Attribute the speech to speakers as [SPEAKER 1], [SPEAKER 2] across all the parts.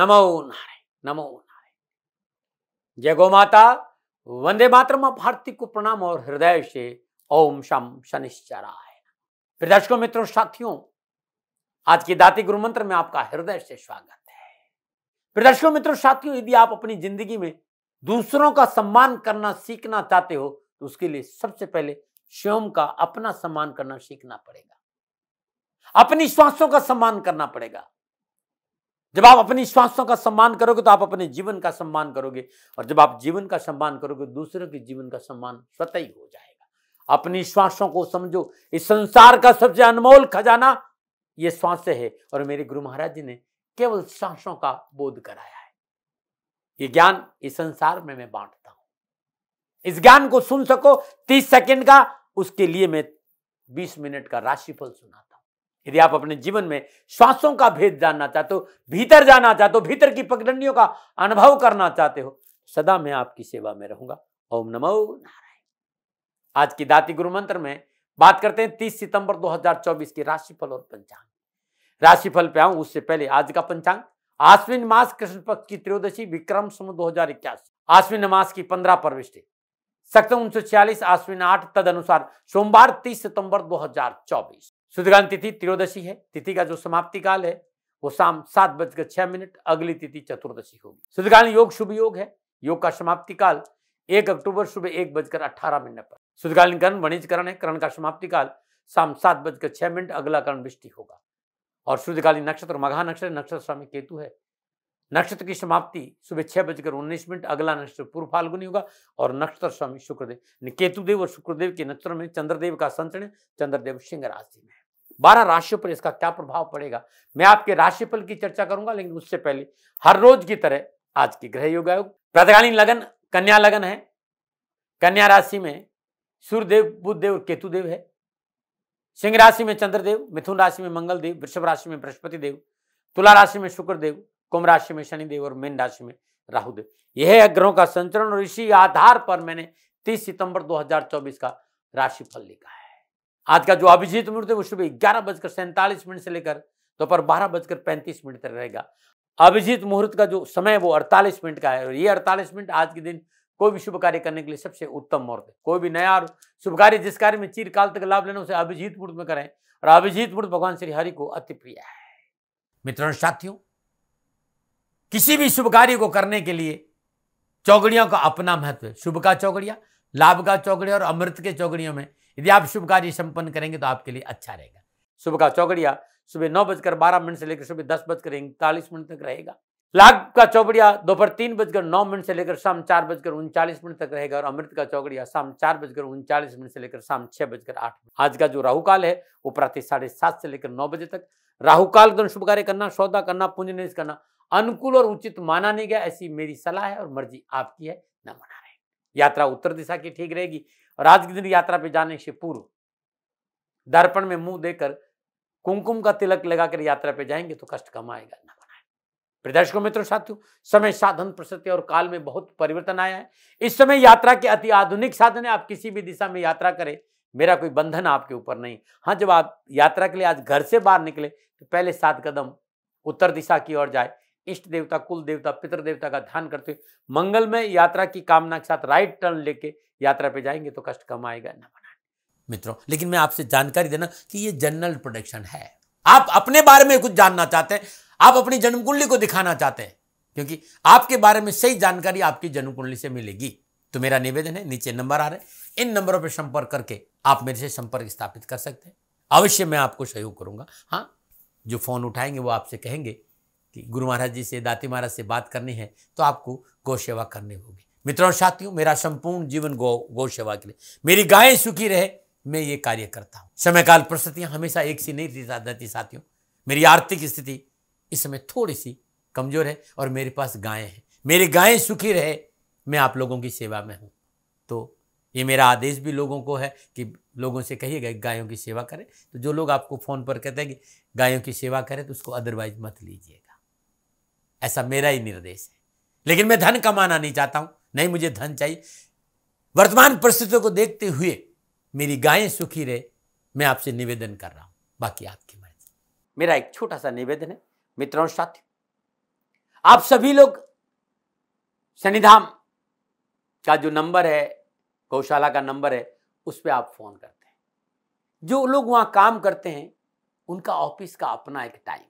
[SPEAKER 1] नमो नारायण नमो नारायण जय गो माता वंदे मातरम भारती को प्रणाम और हृदय से ओम शम शनिश्चराय दर्शकों मित्रों साथियों आज के दाती गुरु मंत्र में आपका हृदय से स्वागत है प्रदर्शकों मित्रों साथियों यदि आप अपनी जिंदगी में दूसरों का सम्मान करना सीखना चाहते हो तो उसके लिए सबसे पहले स्वयं का अपना सम्मान करना सीखना पड़ेगा अपनी श्वासों का सम्मान करना पड़ेगा जब आप अपनी श्वासों का सम्मान करोगे तो आप अपने जीवन का सम्मान करोगे और जब आप जीवन का सम्मान करोगे दूसरों के जीवन का सम्मान स्वतः ही हो जाएगा अपनी श्वासों को समझो इस संसार का सबसे अनमोल खजाना ये श्वासें है और मेरे गुरु महाराज जी ने केवल श्वासों का बोध कराया है ये ज्ञान इस संसार में मैं बांटता हूं इस ज्ञान को सुन सको तीस सेकेंड का उसके लिए मैं बीस मिनट का राशिफल सुनाता यदि आप अपने जीवन में श्वासों का भेद जानना चाहते हो भीतर जाना चाहते हो भीतर की पगडंडियों का अनुभव करना चाहते हो सदा मैं आपकी सेवा में रहूंगा ओम नमो नारायण आज की दाती गुरु मंत्र में बात करते हैं 30 सितंबर 2024 की राशिफल और पंचांग राशिफल पे आऊं उससे पहले आज का पंचांग आश्विन मास कृष्ण पक्ष की त्रयोदशी विक्रम सम दो हजार आश्विन मास की पंद्रह प्रविष्टि सख्त उन्नीस छियालीस आश्विन आठ तद अनुसार सोमवार तीस सितंबर दो शुद्धकांत तिथि त्रयोदशी है तिथि का जो समाप्ति काल है वो शाम सात बजकर छह मिनट अगली तिथि चतुर्दशी होगी शुद्धकालीन योग शुभ योग है योग का समाप्ति काल एक अक्टूबर सुबह एक बजकर अठारह मिनट पर शुद्धकालीन करण वणिजकरण है करण का समाप्ति काल शाम सात बजकर छह मिनट अगला करण वृष्टि होगा और शुद्धकालीन नक्षत्र मघा नक्षत्र नक्षत्र स्वामी केतु है नक्षत्र की समाप्ति सुबह छह बजकर उन्नीस मिनट अगला नक्षत्र पूर्व फाल्गुनी होगा और नक्षत्र स्वामी शुक्रदेव केतुदेव और शुक्रदेव के नक्षत्र में चंद्रदेव का संचरण चंद्रदेव सिंह राशि में बारह राशियों पर इसका क्या प्रभाव पड़ेगा मैं आपके राशिफल की चर्चा करूंगा लेकिन उससे पहले हर रोज की तरह आज की ग्रह योग आयोग प्रातकालीन लगन कन्या लगन है कन्या राशि में सूर्यदेव बुद्धदेव और केतुदेव है सिंह राशि में चंद्रदेव मिथुन राशि में मंगल देव वृषभ राशि में बृहस्पति देव तुला राशि में शुक्रदेव कुंभ राशि में शनिदेव और मीन राशि में राहुदेव यह है ग्रहों का संचरण और इसी आधार पर मैंने 30 सितंबर 2024 का राशिफल लिखा है आज का जो अभिजीत मुहूर्त है वो सुबह ग्यारह बजकर सैंतालीस मिनट से लेकर दोपहर तो बारह बजकर पैंतीस मिनट तक रहेगा अभिजीत मुहूर्त का जो समय वो अड़तालीस मिनट का है और ये अड़तालीस मिनट आज के दिन कोई भी शुभ कार्य करने के लिए सबसे उत्तम मुहूर्त है कोई भी नया और शुभ कार्य जिस कार्य में चिरकाल तक लाभ लेना उसे अभिजीत मुहूर्त में करें और अभिजीत मुहूर्त भगवान श्री हरि को अति प्रिय है मित्रों साथियों किसी भी शुभ कार्य को करने के लिए चौगड़ियों का अपना महत्व है शुभ का चौगड़िया लाभ का चौकड़ी और अमृत के चौकड़ियों में यदि आप शुभ कार्य संपन्न करेंगे तो आपके लिए अच्छा रहेगा शुभ का चौकड़िया सुबह नौ बजकर बारह मिनट से लेकर सुबह दस बजकर इकतालीस मिनट तक रहेगा लाभ का चौकड़िया दोपहर तीन बजकर नौ मिनट से लेकर शाम चार बजकर उनचालीस मिनट तक रहेगा और अमृत का चौकड़िया शाम चार बजकर उनचालीस मिनट से लेकर शाम छह बजकर आठ मिनट आज का जो राहु काल है वो प्रातः साढ़े सात से लेकर नौ बजे तक राहु काल के शुभ कार्य करना सौदा करना पुण्य करना अनुकूल और उचित माना नहीं गया ऐसी मेरी सलाह है और मर्जी आपकी है न मना यात्रा उत्तर दिशा की ठीक रहेगी और आज के दिन यात्रा पे जाने से पूर्व दर्पण में मुंह देकर कुमकुम का तिलक लगाकर यात्रा पे जाएंगे तो कष्ट कम आएगा ना बनाए प्रदर्शकों मित्रों साथियों समय साधन प्रसिद्ध और काल में बहुत परिवर्तन आया है इस समय यात्रा के अति आधुनिक साधन है आप किसी भी दिशा में यात्रा करें मेरा कोई बंधन आपके ऊपर नहीं हाँ जब आप यात्रा के लिए आज घर से बाहर निकले तो पहले सात कदम उत्तर दिशा की ओर जाए इष्ट देवता कुल देवता पितृ देवता का ध्यान करते हुए मंगलमय यात्रा की कामना के साथ राइट टर्न लेके यात्रा पे जाएंगे तो कष्ट कम आएगा ना मित्रों लेकिन मैं आपसे जानकारी देना कि ये जनरल प्रोडक्शन है आप अपने बारे में कुछ जानना चाहते हैं आप अपनी जन्म कुंडली को दिखाना चाहते हैं क्योंकि आपके बारे में सही जानकारी आपकी जन्म कुंडली से मिलेगी तो मेरा निवेदन है नीचे नंबर आ रहे इन नंबरों पर संपर्क करके आप मेरे से संपर्क स्थापित कर सकते हैं अवश्य मैं आपको सहयोग करूंगा हाँ जो फोन उठाएंगे वो आपसे कहेंगे कि गुरु महाराज जी से दाती महाराज से बात करनी है तो आपको गौ सेवा करनी होगी मित्रों और साथियों मेरा संपूर्ण जीवन गौ गौ सेवा के लिए मेरी गायें सुखी रहे मैं ये कार्य करता हूँ समयकाल परिस्थितियाँ हमेशा एक सी नहीं रहती साथियों मेरी आर्थिक स्थिति इस समय थोड़ी सी कमजोर है और मेरे पास गायें हैं मेरी गायें सुखी रहे मैं आप लोगों की सेवा में हूँ तो ये मेरा आदेश भी लोगों को है कि लोगों से कहिएगा गायों की सेवा करें तो जो लोग आपको फ़ोन पर कहते हैं कि गायों की सेवा करें तो उसको अदरवाइज मत लीजिएगा ऐसा मेरा ही निर्देश है लेकिन मैं धन कमाना नहीं चाहता हूं नहीं मुझे धन चाहिए वर्तमान परिस्थितियों को देखते हुए मेरी गायें सुखी रहे मैं आपसे निवेदन कर रहा हूं बाकी आपकी मर्जी मेरा एक छोटा सा निवेदन है मित्रों साथियों आप सभी लोग शनिधाम का जो नंबर है गौशाला का नंबर है उस पर आप फोन करते हैं जो लोग वहां काम करते हैं उनका ऑफिस का अपना एक टाइम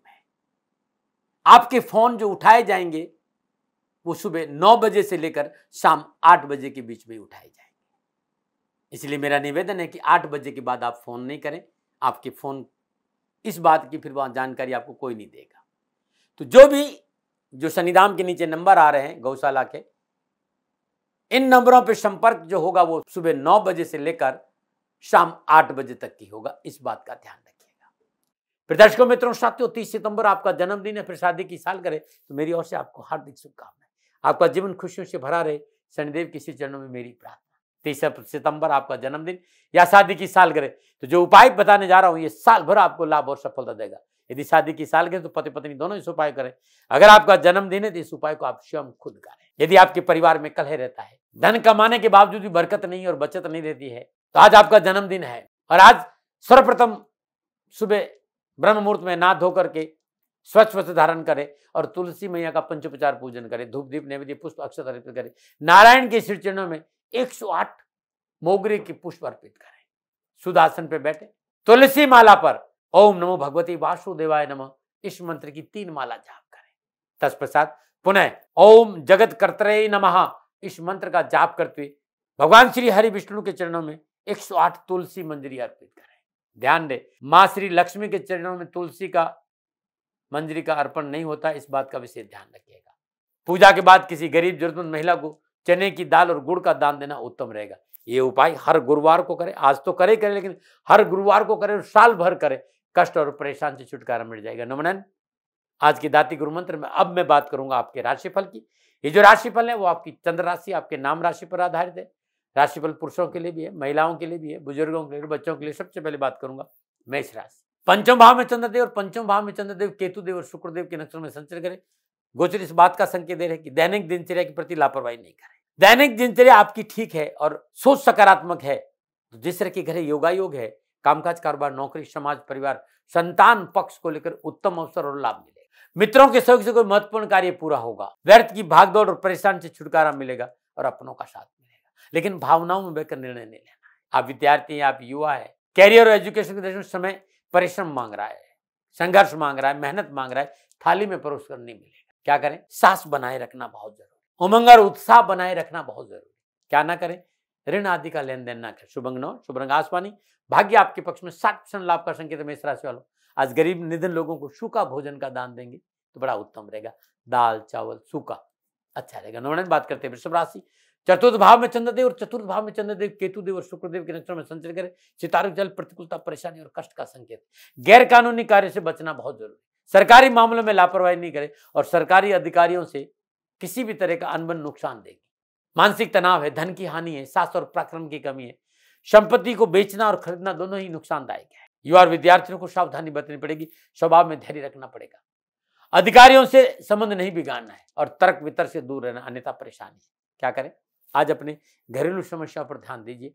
[SPEAKER 1] आपके फ़ोन जो उठाए जाएंगे वो सुबह नौ बजे से लेकर शाम आठ बजे के बीच में उठाए जाएंगे इसलिए मेरा निवेदन है कि आठ बजे के बाद आप फ़ोन नहीं करें आपके फ़ोन इस बात की फिर वहां जानकारी आपको कोई नहीं देगा तो जो भी जो शनिधाम के नीचे नंबर आ रहे हैं गौशाला के इन नंबरों पर संपर्क जो होगा वो सुबह नौ बजे से लेकर शाम आठ बजे तक की होगा इस बात का ध्यान रखें फिर दर्शकों मित्रों साथियों तीस सितंबर आपका जन्मदिन है फिर शादी की साल करे तो मेरी ओर से आपको हार्दिक शुभकामनाएं आपका जीवन खुशियों से भरा रहे शनिदेव किसी चरणों में मेरी प्रार्थना तीस सितंबर आपका जन्मदिन या शादी की साल करे तो जो उपाय बताने जा रहा हूँ ये साल भर आपको लाभ और सफलता देगा यदि शादी की साल करें तो पति पत्नी दोनों इस उपाय करें अगर आपका जन्मदिन है तो इस उपाय को आप स्वयं खुद करें यदि आपके परिवार में कलह रहता है धन कमाने के बावजूद भी बरकत नहीं और बचत नहीं रहती है तो आज आपका जन्मदिन है और आज सर्वप्रथम सुबह ब्रह्म मुहूर्त में ना धोकर के स्वच्छ वस्त्र धारण करे और तुलसी मैया का पंचोपचार पूजन करे धूप दीप नैवेद्य पुष्प अक्षत अर्पित करे नारायण के श्री चरणों में 108 मोगरे की पुष्प अर्पित करे सुदासन पे बैठे तुलसी माला पर ओम नमो भगवती वासुदेवाय नमः इस मंत्र की तीन माला जाप करें तत्पश्चात पुनः ओम जगत कर्तरे नमः इस मंत्र का जाप करते भगवान श्री हरि विष्णु के चरणों में 108 तुलसी मंजरी अर्पित करें ध्यान दे माँ श्री लक्ष्मी के चरणों में तुलसी का मंजरी का अर्पण नहीं होता इस बात का विशेष ध्यान रखिएगा पूजा के बाद किसी गरीब जरूरतमंद महिला को चने की दाल और गुड़ का दान देना उत्तम रहेगा ये उपाय हर गुरुवार को करें आज तो करे करें लेकिन हर गुरुवार को करें और साल भर करें कष्ट और परेशान से छुटकारा मिल जाएगा नमनन आज की दाती गुरु मंत्र में अब मैं बात करूंगा आपके राशिफल की ये जो राशिफल है वो आपकी चंद्र राशि आपके नाम राशि पर आधारित है राशिफल पुरुषों के लिए भी है महिलाओं के लिए भी है बुजुर्गों के लिए बच्चों के लिए सबसे पहले बात करूंगा मेष राशि पंचम भाव में चंद्रदेव और पंचम भाव में चंद्रदेव केतुदेव और शुक्रदेव के नक्षत्र में संचर करें गोचर इस बात का संकेत दे रहे कि दैनिक दिनचर्या के प्रति लापरवाही नहीं करें दैनिक दिनचर्या आपकी ठीक है और सोच सकारात्मक है तो जिस तरह के घर योगा योग है कामकाज कारोबार नौकरी समाज परिवार संतान पक्ष को लेकर उत्तम अवसर और लाभ मिलेगा मित्रों के सहयोग से कोई महत्वपूर्ण कार्य पूरा होगा व्यर्थ की भागदौड़ और परेशान से छुटकारा मिलेगा और अपनों का साथ लेकिन भावनाओं में बहकर निर्णय नहीं लेना आप विद्यार्थी हैं आप युवा है कैरियर और एजुकेशन के दृष्टि समय परिश्रम मांग रहा है संघर्ष मांग रहा है मेहनत मांग रहा है थाली में परोस कर नहीं मिलेगा क्या करें सास बनाए रखना बहुत जरूरी उमंग और उत्साह बनाए रखना बहुत जरूरी क्या ना करें ऋण आदि का लेन देन ना करें शुभंग नौ शुभरंग आसमानी भाग्य आपके पक्ष में साठ परसेंट लाभ का संकेत मेष राशि वालों आज गरीब निधन लोगों को सूखा भोजन का दान देंगे तो बड़ा उत्तम रहेगा दाल चावल सूखा अच्छा रहेगा नौन बात करते हैं वृषभ राशि चतुर्थ भाव में चंद्रदेव और चतुर्थ भाव में चंद्रदेव केतुदेव और शुक्रदेव के नक्षत्र में संचर करें सितारक जल प्रतिकूलता परेशानी और कष्ट का संकेत गैर कानूनी कार्य से बचना बहुत जरूरी सरकारी मामलों में लापरवाही नहीं करें और सरकारी अधिकारियों से किसी भी तरह का अनबन नुकसान देगी मानसिक तनाव है धन की हानि है सास और पराक्रम की कमी है संपत्ति को बेचना और खरीदना दोनों ही नुकसानदायक है युवा विद्यार्थियों को सावधानी बरतनी पड़ेगी स्वभाव में धैर्य रखना पड़ेगा अधिकारियों से संबंध नहीं बिगाड़ना है और तर्क वितर्क से दूर रहना अन्यथा परेशानी क्या करें आज अपने घरेलू समस्या पर ध्यान दीजिए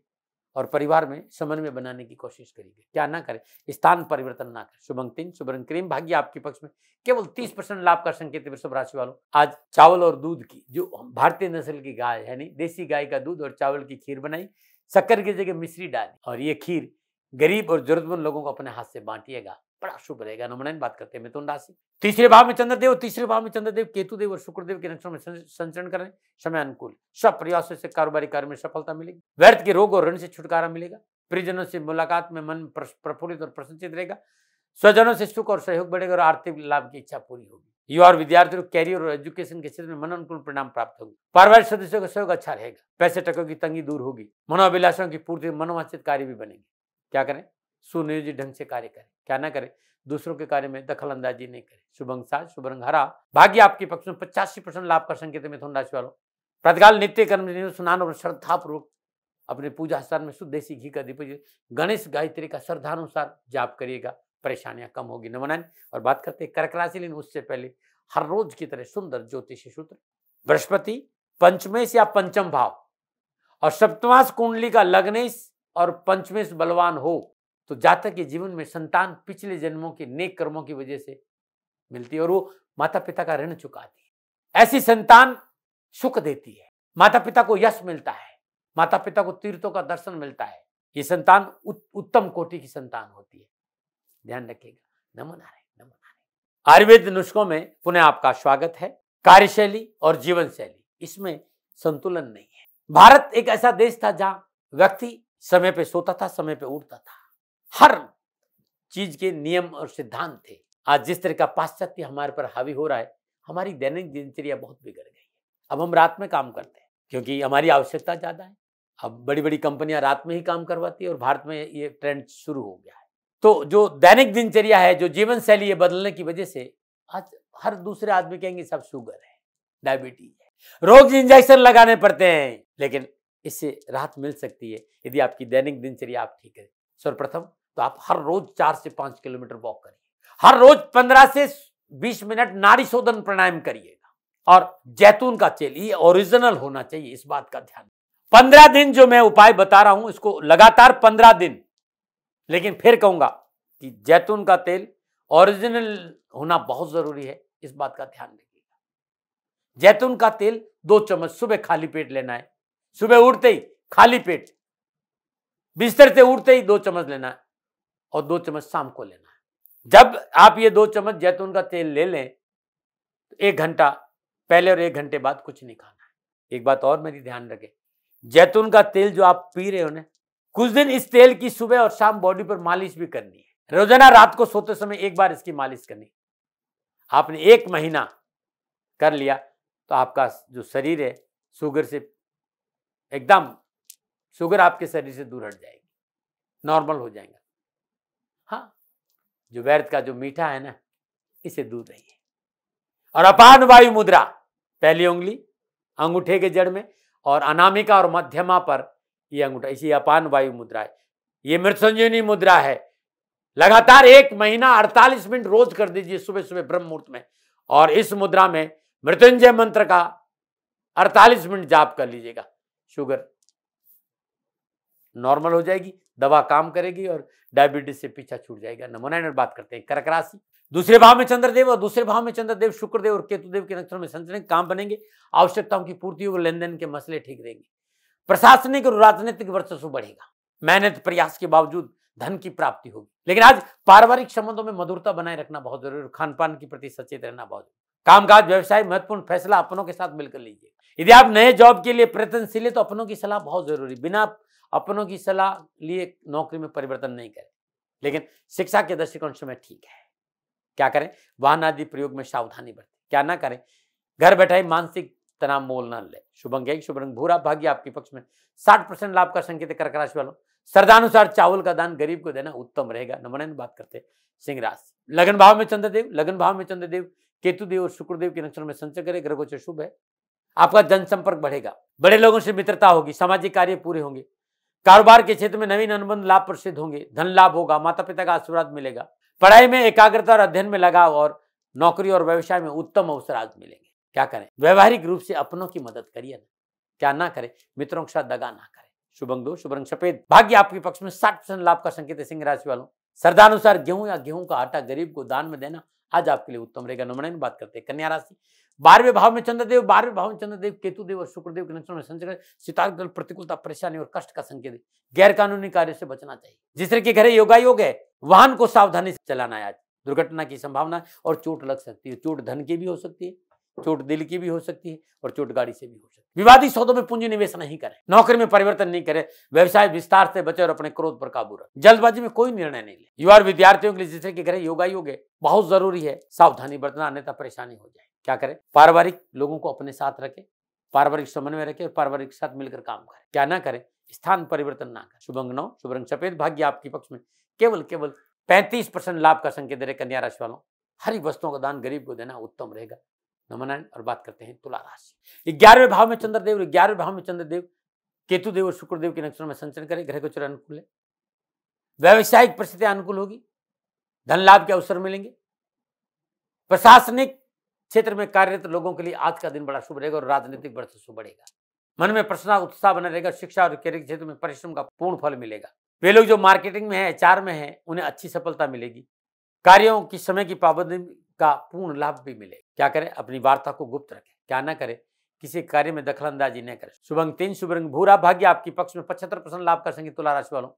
[SPEAKER 1] और परिवार में समन्वय बनाने की कोशिश करिए क्या ना करें स्थान परिवर्तन ना करें शुभंग तीन शुभ रंग क्रीम भाग्य आपके पक्ष में केवल तीस परसेंट लाभ का संकेत वृषभ राशि वालों आज चावल और दूध की जो भारतीय नस्ल की गाय है नहीं देसी गाय का दूध और चावल की खीर बनाई शक्कर की जगह मिश्री डाली और ये खीर गरीब और जरूरतमंद लोगों को अपने हाथ से बांटिएगा बड़ा शुभ रहेगा नाइन बात करते हैं मिथुन राशि तीसरे भाव में चंद्रदेव तीसरे भाव में चंद्रदेव केतुदेव और शुक्रदेव के नक्षत्र में संचरण करें समय अनुकूल सब प्रयासों से कारोबारी कार्य में सफलता मिलेगी व्यर्थ के रोग और ऋण से छुटकारा मिलेगा परिजनों से मुलाकात में मन प्रफुल्लित और प्रसन्नचित रहेगा स्वजनों से सुख और सहयोग बढ़ेगा और आर्थिक लाभ की इच्छा पूरी होगी युवा और विद्यार्थियों को कैरियर और एजुकेशन के क्षेत्र में मन अनुकूल परिणाम प्राप्त होगी पारिवारिक सदस्यों का सहयोग अच्छा रहेगा पैसे टकों की तंगी दूर होगी मनोविलासों की पूर्ति मनोवांचित कार्य भी बनेंगे क्या करें सुनियोजित ढंग से कार्य करें क्या ना करें दूसरों के कार्य में दखल अंदाजी नहीं करें शुभ अंग सात शुभ रंग हरा भाग्य आपके पक्ष में पचासी परसेंट लाभ का संकेत मिथुन राशि वालों प्रतिकाल नित्य कर्म स्नान और श्रद्धापूर्वक अपने पूजा स्थान में शुद्ध देसी घी का दीप गणेश गायत्री का श्रद्धानुसार जाप करिएगा परेशानियां कम होगी नमनान और बात करते हैं कर्क राशि लेकिन उससे पहले हर रोज की तरह सुंदर ज्योतिषी सूत्र बृहस्पति पंचमेश या पंचम भाव और सप्तमाश कुंडली का लग्नेश और पंचमेश बलवान हो तो जातक के जीवन में संतान पिछले जन्मों के नेक कर्मों की वजह से मिलती है और वो माता पिता का ऋण चुकाती है ऐसी संतान सुख देती है माता पिता को यश मिलता है माता पिता को तीर्थों का दर्शन मिलता है ये संतान उत, उत्तम कोटि की संतान होती है ध्यान रखिएगा नमो नमन नमो नारायण आयुर्वेद नुस्खों में पुनः आपका स्वागत है कार्यशैली और जीवन शैली इसमें संतुलन नहीं है भारत एक ऐसा देश था जहां व्यक्ति समय पे सोता था समय पे उठता था हर चीज के नियम और सिद्धांत थे आज जिस तरह का पाश्चात्य हमारे पर हावी हो रहा है हमारी दैनिक दिनचर्या बहुत बिगड़ गई है अब हम रात में काम करते हैं क्योंकि हमारी आवश्यकता ज़्यादा है अब बड़ी बड़ी कंपनियां रात में ही काम करवाती है और भारत में ये ट्रेंड शुरू हो गया है तो जो दैनिक दिनचर्या है जो जीवन शैली है बदलने की वजह से आज हर दूसरे आदमी कहेंगे सब शुगर है डायबिटीज है रोग इंजेक्शन लगाने पड़ते हैं लेकिन इससे राहत मिल सकती है यदि आपकी दैनिक दिनचर्या आप ठीक है सर्वप्रथम तो आप हर रोज चार से पांच किलोमीटर वॉक करिए हर रोज पंद्रह से बीस मिनट नारी शोधन प्राणायाम करिएगा और जैतून का तेल ये ओरिजिनल होना चाहिए इस बात का ध्यान पंद्रह दिन जो मैं उपाय बता रहा हूं इसको लगातार पंद्रह दिन लेकिन फिर कहूंगा कि जैतून का तेल ओरिजिनल होना बहुत जरूरी है इस बात का ध्यान रखिएगा जैतून का तेल दो चम्मच सुबह खाली पेट लेना है सुबह उठते ही खाली पेट बिस्तर से उठते ही दो चम्मच लेना है और दो चम्मच शाम को लेना है जब आप ये दो चम्मच जैतून का तेल ले लें तो एक घंटा पहले और एक घंटे बाद कुछ नहीं खाना है एक बात और मेरी ध्यान रखें जैतून का तेल जो आप पी रहे हो ना कुछ दिन इस तेल की सुबह और शाम बॉडी पर मालिश भी करनी है रोजाना रात को सोते समय एक बार इसकी मालिश करनी आपने एक महीना कर लिया तो आपका जो शरीर है शुगर से एकदम शुगर आपके शरीर से दूर हट जाएगी नॉर्मल हो जाएगा हाँ जो व्यर्थ का जो मीठा है ना इसे दूर रहिए और अपान वायु मुद्रा पहली उंगली अंगूठे के जड़ में और अनामिका और मध्यमा पर ये अंगूठा इसी अपान वायु मुद्रा है ये मृत्युंजयनी मुद्रा है लगातार एक महीना 48 मिनट रोज कर दीजिए सुबह सुबह ब्रह्म मुहूर्त में और इस मुद्रा में मृत्युंजय मंत्र का 48 मिनट जाप कर लीजिएगा शुगर नॉर्मल हो जाएगी दवा काम करेगी और डायबिटीज से पीछा छूट जाएगा नमोनाइन बात करते हैं कर्क राशि दूसरे भाव में चंद्रदेव और दूसरे भाव में चंद्रदेव शुक्रदेव और केतुदेव के नक्षत्रों में संचरण काम बनेंगे आवश्यकताओं की पूर्ति होगी लेन के मसले ठीक रहेंगे प्रशासनिक और राजनीतिक वर्चस्व बढ़ेगा मेहनत प्रयास के बावजूद धन की प्राप्ति होगी लेकिन आज पारिवारिक संबंधों में मधुरता बनाए रखना बहुत जरूरी और खान पान के प्रति सचेत रहना बहुत जरूरी कामकाज व्यवसाय महत्वपूर्ण फैसला अपनों के साथ मिलकर लीजिए यदि आप नए जॉब के लिए प्रयत्नशील है तो अपनों की सलाह बहुत जरूरी बिना अपनों की सलाह लिए नौकरी में परिवर्तन नहीं करें लेकिन शिक्षा के दृष्टिकोण से मैं ठीक है क्या करें वाहन आदि प्रयोग में सावधानी बरतें क्या ना करें घर बैठे मानसिक तनाव मोल न ले शुभ एक शुभ रंग भूरा भाग्य आपके पक्ष में साठ परसेंट लाभ का संकेत कर्क राशि वालों श्रद्धानुसार चावल का दान गरीब को देना उत्तम रहेगा नमन बात करते सिंह राशि लगन भाव में चंद्रदेव लगन भाव में चंद्रदेव केतुदेव और शुक्रदेव के नक्षत्र में संचय करे ग्रह गोचर शुभ है आपका जनसंपर्क बढ़ेगा बड़े लोगों से मित्रता होगी सामाजिक कार्य पूरे होंगे कारोबार के क्षेत्र में नवीन अनुबंध लाभ प्रसिद्ध होंगे धन लाभ होगा माता पिता का आशीर्वाद मिलेगा पढ़ाई में एकाग्रता और अध्ययन में लगाव और नौकरी और व्यवसाय में उत्तम अवसर आज मिलेंगे क्या करें व्यवहारिक रूप से अपनों की मदद करिए ना क्या ना करें मित्रों के साथ दगा ना करें शुभ अंग दो शुभ रंग सफेद भाग्य आपके पक्ष में साठ परसेंट लाभ का संकेत है सिंह राशि वालों श्रद्धानुसार गेहूं या गेहूं का आटा गरीब को दान में देना आज आपके लिए उत्तम रहेगा नमन बात करते हैं कन्या राशि बारहवें भाव में चंद्रदेव बारहवें भाव में चंद्रदेव केतुदेव और शुक्रदेव के लक्षण में संचरण सितार दल प्रतिकूलता परेशानी और कष्ट का संकेत गैर कानूनी कार्य से बचना चाहिए जिस तरह के घरे योगा योग है वाहन को सावधानी से चलाना है आज दुर्घटना की संभावना और चोट लग सकती है चोट धन की भी हो सकती है चोट दिल की भी हो सकती है और चोट गाड़ी से भी हो सकती है विवादी सौदों में पूंजी निवेश नहीं करें नौकरी में परिवर्तन नहीं करें व्यवसाय विस्तार से बचे और अपने क्रोध पर काबू रखें जल्दबाजी में कोई निर्णय नहीं ले युवा विद्यार्थियों के लिए जिस तरह के घर योगा योग है बहुत जरूरी है सावधानी बरतना अन्यथा परेशानी हो जाए क्या करें पारिवारिक लोगों को अपने साथ रखें पारिवारिक समन्वय रखें और पारिवारिक साथ मिलकर काम करें क्या ना करें स्थान परिवर्तन ना करें शुभ नौ शुभ रंग सफेद भाग्य आपके पक्ष में केवल केवल पैंतीस परसेंट लाभ का संकेत दे रहे कन्या राशि वालों हरी वस्तुओं का दान गरीब को देना उत्तम रहेगा नमनायण और बात करते हैं तुला राशि ग्यारहवें भाव में चंद्रदेव ग्यारहवें भाव में चंद्रदेव केतु देव और शुक्रदेव के नक्षत्रों में संचरण करें ग्रह गोचर अनुकूल है व्यावसायिक परिस्थितियां अनुकूल होगी धन लाभ के अवसर मिलेंगे प्रशासनिक क्षेत्र में कार्यरत लोगों के लिए आज का दिन बड़ा शुभ रहेगा और राजनीतिक वर्चस्व बढ़ेगा मन में प्रश्न उत्साह बना रहेगा शिक्षा और कैरियर क्षेत्र में परिश्रम का पूर्ण फल मिलेगा वे लोग जो मार्केटिंग में है एचआर में है उन्हें अच्छी सफलता मिलेगी कार्यों की समय की पाबंदी का पूर्ण लाभ भी मिले क्या करें अपनी वार्ता को गुप्त रखें क्या ना करें किसी कार्य में दखल अंदाजी न करें शुभ अंग तीन शुभ रंग भूरा भाग्य आपके पक्ष में पचहत्तर परसेंट लाभ कर सकेंगे तुला राशि वालों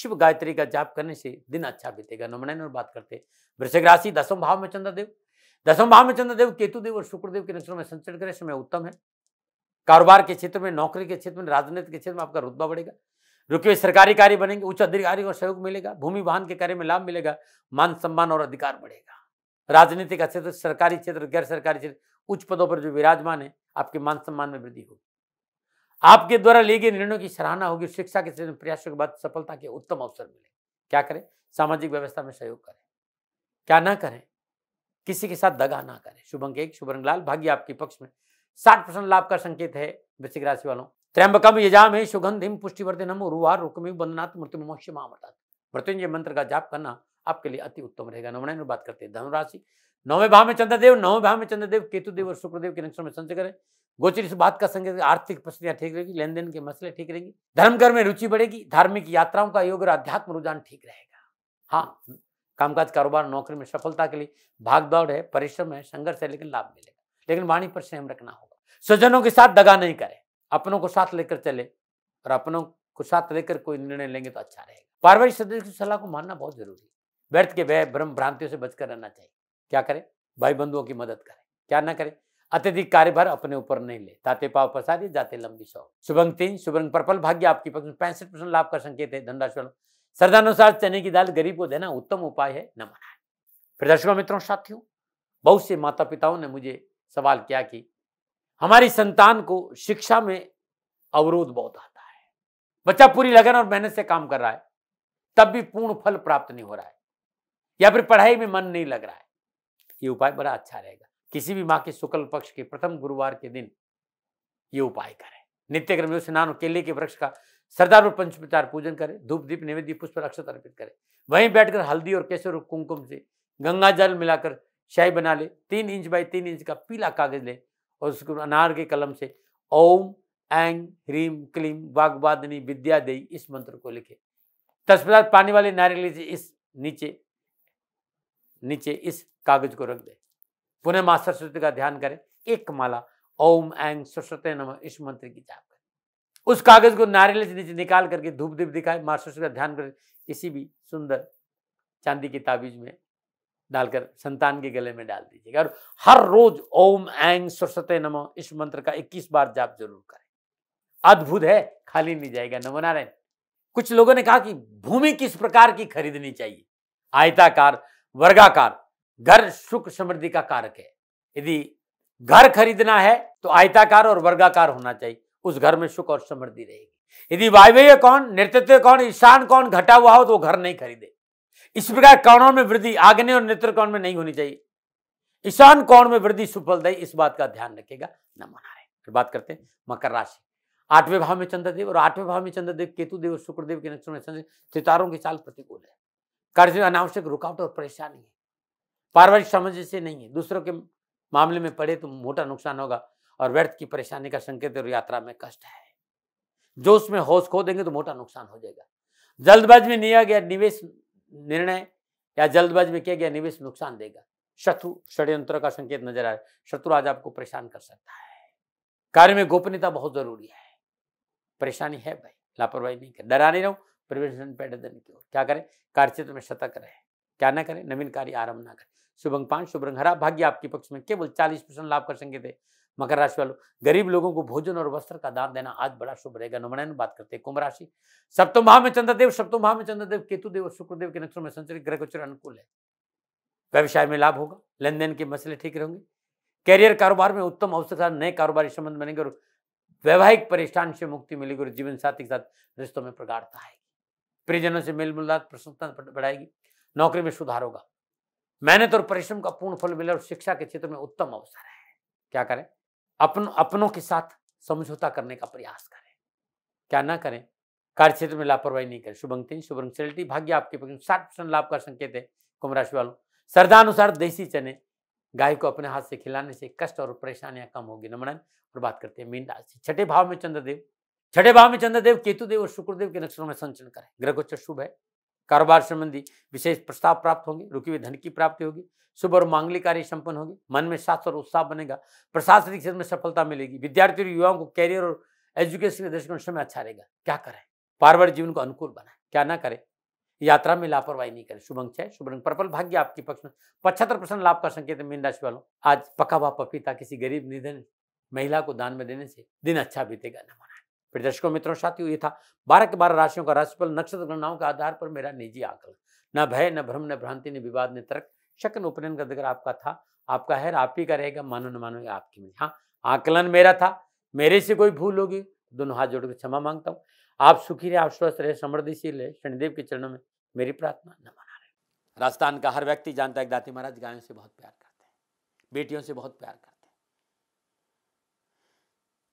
[SPEAKER 1] शुभ गायत्री का जाप करने से दिन अच्छा बीतेगा नमन और बात करते वृषभ राशि दसम भाव में चंद्रदेव दसम भाव में चंद्रदेव केतुदेव और शुक्रदेव के नक्षत्रों में संचरण करें समय उत्तम है कारोबार के क्षेत्र में नौकरी के क्षेत्र में राजनीतिक क्षेत्र में आपका रुतबा बढ़ेगा रुके हुए सरकारी कार्य बनेंगे उच्च अधिकारी और सहयोग मिलेगा भूमि वाहन के कार्य में लाभ मिलेगा मान सम्मान और अधिकार बढ़ेगा राजनीति का क्षेत्र सरकारी क्षेत्र गैर सरकारी क्षेत्र उच्च पदों पर जो विराजमान है आपके मान सम्मान में वृद्धि होगी आपके द्वारा लिए गए निर्णयों की सराहना होगी शिक्षा के क्षेत्र में प्रयासों के बाद सफलता के उत्तम अवसर मिले क्या करें सामाजिक व्यवस्था में सहयोग करें क्या ना करें किसी के साथ दगा ना करें शुभ अंक एक शुभ रंगलाल भाग्य आपके पक्ष में साठ परसेंट लाभ का संकेत है वृश्चिक राशि वालों त्र्यंबकम यजाम है सुगंध हिम पुष्टिवर्धनम उर्वार रुकमी बंदनाथ मृत्यु मोक्ष मामृतात मृत्युंजय मंत्र का जाप करना आपके लिए अति उत्तम रहेगा नवनायन बात करते हैं धनुराशि नौवें भाव में चंद्रदेव नौवें भाव में चंद्रदेव केतुदेव और शुक्रदेव के नक्षत्र में संचय करें गोचर इस बात का संकेत आर्थिक परिस्थितियां ठीक रहेगी लेन देन के मसले ठीक रहेंगे धर्म घर में रुचि बढ़ेगी धार्मिक यात्राओं का योग और अध्यात्म रुझान ठीक रहेगा हाँ कामकाज कारोबार नौकरी में सफलता के लिए भागदौड़ है परिश्रम है संघर्ष है लेकिन लाभ मिलेगा लेकिन वाणी पर संयम रखना होगा स्वजनों के साथ दगा नहीं करें अपनों को साथ लेकर चले और अपनों को साथ लेकर कोई निर्णय लेंगे तो अच्छा रहेगा पारिवारिक सदस्य की सलाह को मानना बहुत जरूरी है व्यर्थ के व्यय भ्रम भ्रांतियों से बचकर रहना चाहिए क्या करें भाई बंधुओं की मदद करें क्या ना करें अत्यधिक कार्यभार अपने ऊपर नहीं ले ताते पाव प्रसाद जाते लंबी सौ शुभंग तीन शुभ पर्पल भाग्य आपकी पक्ष पैंसठ परसेंट लाभ का संकेत है धनराशि श्रद्धानुसार चने की दाल गरीब को देना उत्तम उपाय है न मना है फिर दर्शकों मित्रों साथियों बहुत से माता पिताओं ने मुझे सवाल किया कि हमारी संतान को शिक्षा में अवरोध बहुत आता है बच्चा पूरी लगन और मेहनत से काम कर रहा है तब भी पूर्ण फल प्राप्त नहीं हो रहा है या फिर पढ़ाई में मन नहीं लग रहा है ये उपाय बड़ा अच्छा रहेगा किसी भी माँ के शुक्ल पक्ष के प्रथम गुरुवार के दिन ये उपाय करें नित्यक्रम क्रम स्नान और केले के वृक्ष का सरदार पर पंचमचार पूजन करें धूप दीप निवेदी पुष्प अक्षत अर्पित करें वहीं बैठकर हल्दी और केसर और कुमकुम से गंगा जल मिलाकर शाही बना ले तीन इंच बाई तीन इंच का पीला कागज ले और उसको अनार के कलम से ओम ऐंग ह्रीम क्लीम वाग्वादनी विद्या देई इस मंत्र को लिखे तस्पदार पानी वाले नारियल से इस नीचे नीचे इस कागज को रख दे पुनः मास्टर सरस्वती का ध्यान करें एक माला ओम ऐंग सरस्वती नम इस मंत्र की जाप उस कागज को नारियल से नीचे निकाल करके धूप दीप दिखाए मास्टर का ध्यान कर किसी भी सुंदर चांदी की ताबीज में डालकर संतान के गले में डाल दीजिएगा और हर रोज ओम ऐंग सरस्वते नमो इस मंत्र का 21 बार जाप जरूर करें अद्भुत है खाली नहीं जाएगा नमो नारायण कुछ लोगों ने कहा कि भूमि किस प्रकार की खरीदनी चाहिए आयताकार वर्गाकार घर सुख समृद्धि का कारक है यदि घर खरीदना है तो आयताकार और वर्गाकार होना चाहिए उस घर में सुख और समृद्धि रहेगी यदि वायव्य कौन नेतृत्व कौन ईशान कौन घटा हुआ हो तो वो घर नहीं खरीदे इस प्रकार कौनों में वृद्धि आग्नेय और नेतृत्व कौन में नहीं होनी चाहिए ईशान कौन में वृद्धि सुफलदायी इस बात का ध्यान रखेगा न मना रहे फिर बात करते हैं मकर राशि आठवें भाव में चंद्रदेव और आठवें भाव में चंद्रदेव केतुदेव और शुक्रदेव के नक्षत्र में सितारों की चाल प्रतिकूल है कर्ज में अनावश्यक रुकावट और परेशानी है पारिवारिक समझ से नहीं है दूसरों के मामले में पड़े तो मोटा नुकसान होगा और व्यर्थ की परेशानी का संकेत और यात्रा में कष्ट है जो उसमें होश खो देंगे तो मोटा नुकसान हो जाएगा जल्दबाज में लिया गया निवेश निर्णय या जल्दबाज में किया गया निवेश नुकसान देगा शत्रु षड्यंत्र का संकेत नजर आए शत्रु आज आपको परेशान कर सकता है कार्य में गोपनीयता बहुत जरूरी है परेशानी है भाई लापरवाही नहीं कर डरा नहीं रहो प्रिवेंशन पैटर्न की ओर क्या करें कार्यक्षेत्र में सतर्क रहे क्या ना करें नवीन कार्य आरंभ ना करें शुभ पांच शुभ रंग हरा भाग्य आपके पक्ष में केवल चालीस परसेंट लाभ कर संकेत है मकर राशि वालों गरीब लोगों को भोजन और वस्त्र का दान देना आज बड़ा शुभ रहेगा नमनायन बात करते हैं कुंभ राशि सप्तम भाव में चंद्रदेव सप्तम भाव में चंद्रदेव केतुदेव और शुक्रदेव के नक्षत्रों में संचरित ग्रह गोचर अनुकूल है व्यवसाय में लाभ होगा लेन देन के मसले ठीक रहेंगे कैरियर कारोबार में उत्तम अवसर नए कारोबारी संबंध बनेंगे और वैवाहिक परेशान से मुक्ति मिलेगी और जीवन साथी के साथ रिश्तों में प्रगाढ़ता आएगी परिजनों से मेल मुलाकात प्रसन्नता बढ़ाएगी नौकरी में सुधार होगा मेहनत और परिश्रम का पूर्ण फल मिले और शिक्षा के क्षेत्र में उत्तम अवसर है क्या करें अपन अपनों के साथ समझौता करने का प्रयास करें क्या ना करें कार्य क्षेत्र में लापरवाही नहीं करें तीन शुभंगतिन शुभंगशलिटी भाग्य आपके पक्ष साठ परसेंट लाभ का संकेत है कुंभ राशि वालों श्रद्धानुसार देसी चने गाय को अपने हाथ से खिलाने से कष्ट और परेशानियां कम होगी नमन और बात करते हैं मीन राशि छठे भाव में चंद्रदेव छठे भाव में चंद्रदेव केतुदेव और शुक्रदेव के नक्षत्रों में संचरण करें ग्रह गोचर शुभ है कारोबार संबंधी विशेष प्रस्ताव प्राप्त होंगे रुकी हुई धन की प्राप्ति होगी शुभ और मांगलिक कार्य संपन्न होंगे मन में शास्त्र और उत्साह बनेगा प्रशासनिक क्षेत्र में सफलता मिलेगी विद्यार्थियों और युवाओं को कैरियर और एजुकेशन के दृष्टिकोण समय अच्छा रहेगा क्या करें पारिवारिक जीवन को अनुकूल बनाए क्या ना करें यात्रा में लापरवाही नहीं करें शुभ अंक छह शुभ रंग पर्पल भाग्य आपके पक्ष में पचहत्तर परसेंट लाभ का संकेत मीन राशि वालों आज पका हुआ पपीता किसी गरीब निधन महिला को दान में देने से दिन अच्छा बीतेगा न फिर दर्शकों मित्रों साथियों ये था बारह के बारह राशियों का राशिफल नक्षत्र गणनाओं के आधार पर मेरा निजी आकलन न भय न भ्रम न भ्रांति न विवाद न तर्क शक्न उपनयन का जिक्र आपका था आपका है आप ही का रहेगा मानो न मानो आपकी में हाँ आकलन मेरा था मेरे से कोई भूल होगी दोनों हाथ जोड़कर क्षमा मांगता हूँ आप सुखी रहे आप स्वस्थ रहे समृद्धिशील रहे शनिदेव के चरणों में मेरी प्रार्थना न माना रहे राजस्थान का हर व्यक्ति जानता है दाती महाराज गायों से बहुत प्यार करते हैं बेटियों से बहुत प्यार करते हैं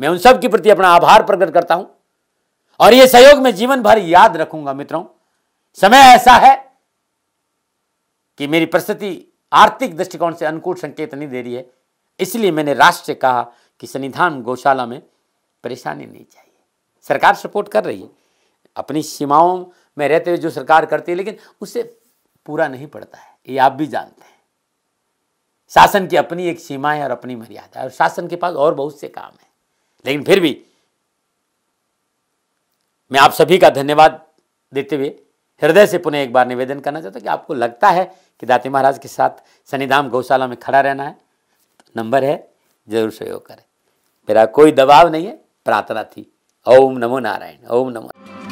[SPEAKER 1] मैं उन सब के प्रति अपना आभार प्रकट करता हूं और यह सहयोग मैं जीवन भर याद रखूंगा मित्रों समय ऐसा है कि मेरी परिस्थिति आर्थिक दृष्टिकोण से अनुकूल संकेत नहीं दे रही है इसलिए मैंने राष्ट्र से कहा कि सन्निधान गौशाला में परेशानी नहीं चाहिए सरकार सपोर्ट कर रही है अपनी सीमाओं में रहते हुए जो सरकार करती है लेकिन उससे पूरा नहीं पड़ता है ये आप भी जानते हैं शासन की अपनी एक सीमा है और अपनी मर्यादा है और शासन के पास और बहुत से काम है लेकिन फिर भी मैं आप सभी का धन्यवाद देते हुए हृदय से पुनः एक बार निवेदन करना चाहता हूँ कि आपको लगता है कि दाती महाराज के साथ शनिधाम गौशाला में खड़ा रहना है नंबर है जरूर सहयोग करें मेरा कोई दबाव नहीं है प्रार्थना थी ओम नमो नारायण ओम नमो